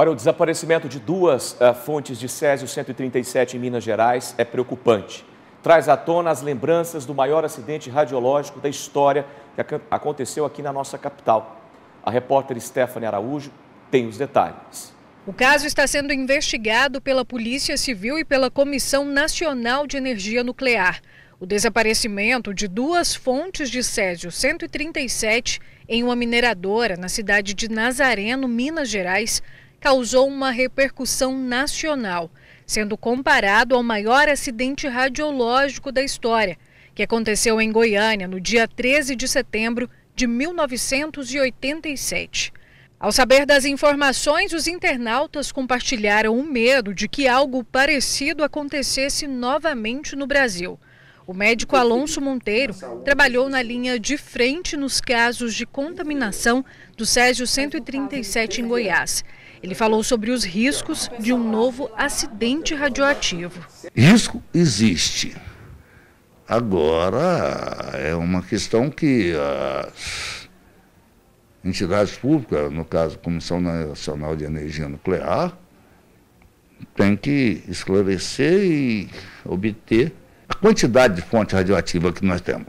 Olha, o desaparecimento de duas uh, fontes de Césio 137 em Minas Gerais é preocupante. Traz à tona as lembranças do maior acidente radiológico da história que ac aconteceu aqui na nossa capital. A repórter Stephanie Araújo tem os detalhes. O caso está sendo investigado pela Polícia Civil e pela Comissão Nacional de Energia Nuclear. O desaparecimento de duas fontes de Césio 137 em uma mineradora na cidade de Nazareno, Minas Gerais, causou uma repercussão nacional, sendo comparado ao maior acidente radiológico da história, que aconteceu em Goiânia no dia 13 de setembro de 1987. Ao saber das informações, os internautas compartilharam o medo de que algo parecido acontecesse novamente no Brasil. O médico Alonso Monteiro trabalhou na linha de frente nos casos de contaminação do Césio 137 em Goiás. Ele falou sobre os riscos de um novo acidente radioativo. Risco existe. Agora é uma questão que as entidades públicas, no caso a Comissão Nacional de Energia Nuclear, tem que esclarecer e obter a quantidade de fonte radioativa que nós temos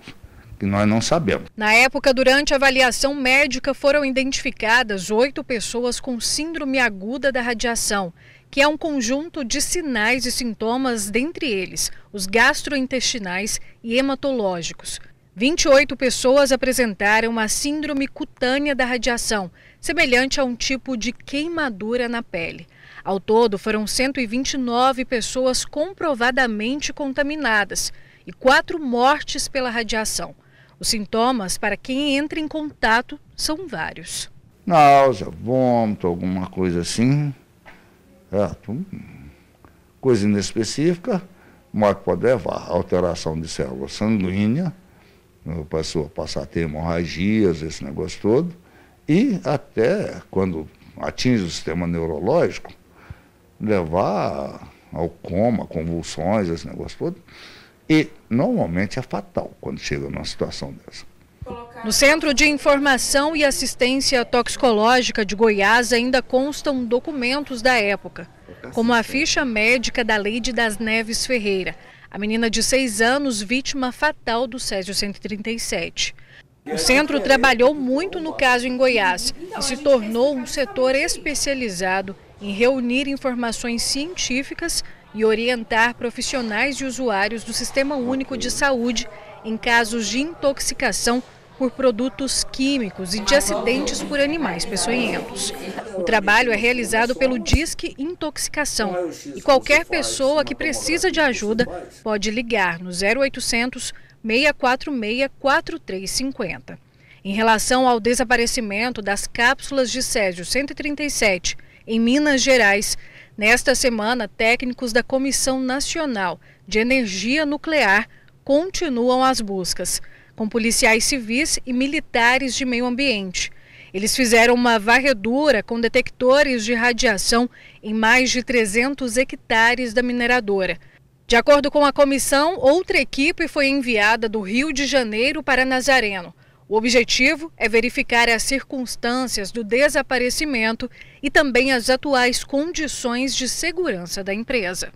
que nós não sabemos. Na época, durante a avaliação médica, foram identificadas oito pessoas com síndrome aguda da radiação, que é um conjunto de sinais e sintomas, dentre eles os gastrointestinais e hematológicos. 28 pessoas apresentaram uma síndrome cutânea da radiação, semelhante a um tipo de queimadura na pele. Ao todo, foram 129 pessoas comprovadamente contaminadas e quatro mortes pela radiação. Os sintomas para quem entra em contato são vários. Náusea, vômito, alguma coisa assim. É, coisa inespecífica, mas pode levar a alteração de célula sanguínea, eh, a pessoa passar a ter hemorragias, esse negócio todo, e até quando atinge o sistema neurológico, levar ao coma, convulsões, esse negócio todo. E normalmente é fatal quando chega numa situação dessa. No Centro de Informação e Assistência Toxicológica de Goiás ainda constam documentos da época, como a ficha médica da Leide das Neves Ferreira, a menina de seis anos, vítima fatal do Césio 137. O centro trabalhou muito no caso em Goiás e se tornou um setor especializado em reunir informações científicas e orientar profissionais e usuários do Sistema Único de Saúde em casos de intoxicação por produtos químicos e de acidentes por animais peçonhentos. O trabalho é realizado pelo Disque Intoxicação e qualquer pessoa que precisa de ajuda pode ligar no 0800 646-4350. Em relação ao desaparecimento das cápsulas de Césio 137 em Minas Gerais, nesta semana, técnicos da Comissão Nacional de Energia Nuclear continuam as buscas, com policiais civis e militares de meio ambiente. Eles fizeram uma varredura com detectores de radiação em mais de 300 hectares da mineradora. De acordo com a comissão, outra equipe foi enviada do Rio de Janeiro para Nazareno. O objetivo é verificar as circunstâncias do desaparecimento e também as atuais condições de segurança da empresa.